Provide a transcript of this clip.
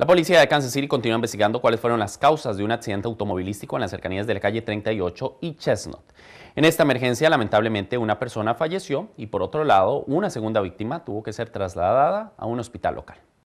La policía de Kansas City continúa investigando cuáles fueron las causas de un accidente automovilístico en las cercanías de la calle 38 y Chestnut. En esta emergencia, lamentablemente, una persona falleció y, por otro lado, una segunda víctima tuvo que ser trasladada a un hospital local.